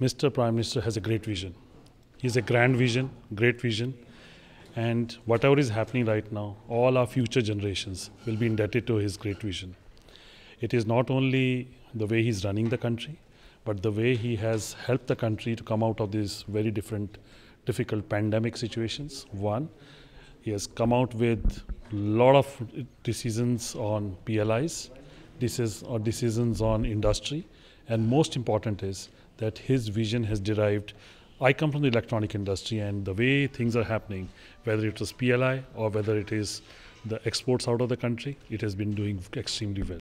Mr. Prime Minister has a great vision. He has a grand vision, great vision, and whatever is happening right now, all our future generations will be indebted to his great vision. It is not only the way he's running the country, but the way he has helped the country to come out of these very different, difficult pandemic situations. One, he has come out with a lot of decisions on PLIs, this is or uh, decisions on industry, and most important is that his vision has derived. I come from the electronic industry, and the way things are happening, whether it was PLI or whether it is the exports out of the country, it has been doing extremely well.